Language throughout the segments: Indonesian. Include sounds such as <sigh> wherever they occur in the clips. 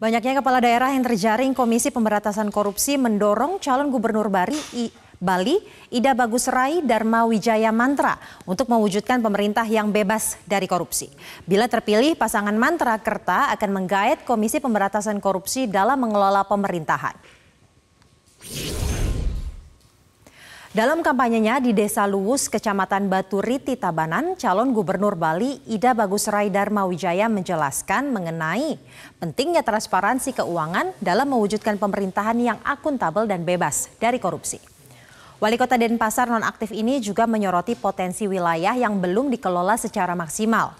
Banyaknya kepala daerah yang terjaring Komisi Pemberantasan Korupsi mendorong calon gubernur Bali, I, Bali Ida Bagus Rai Dharma Wijaya Mantra untuk mewujudkan pemerintah yang bebas dari korupsi. Bila terpilih, pasangan Mantra Kerta akan menggaet Komisi Pemberantasan Korupsi dalam mengelola pemerintahan. Dalam kampanyenya di Desa Luwus, Kecamatan Batu Riti, Tabanan, calon gubernur Bali Ida Bagus Rai Dharma Wijaya menjelaskan mengenai pentingnya transparansi keuangan dalam mewujudkan pemerintahan yang akuntabel dan bebas dari korupsi. Wali kota Denpasar nonaktif ini juga menyoroti potensi wilayah yang belum dikelola secara maksimal.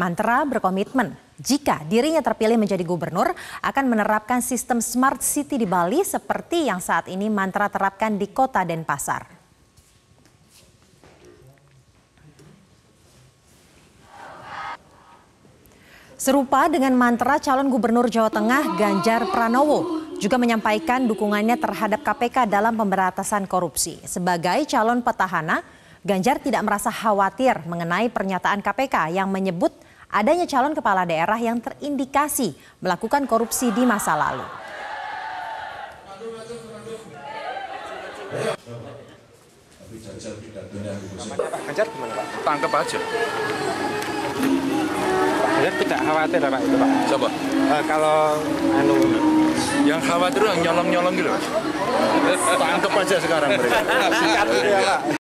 Mantra berkomitmen jika dirinya terpilih menjadi gubernur akan menerapkan sistem smart city di Bali seperti yang saat ini Mantra terapkan di kota Denpasar. Serupa dengan mantra calon gubernur Jawa Tengah Ganjar Pranowo juga menyampaikan dukungannya terhadap KPK dalam pemberantasan korupsi. Sebagai calon petahana, Ganjar tidak merasa khawatir mengenai pernyataan KPK yang menyebut adanya calon kepala daerah yang terindikasi melakukan korupsi di masa lalu. Tangkap aja. Ya, tidak khawatir Pak itu Pak. Coba. Uh, eh, kalau anu yang khawatir yang nyolong-nyolong gitu. Tangkap aja sekarang mereka. <laughs> Sikat Pak.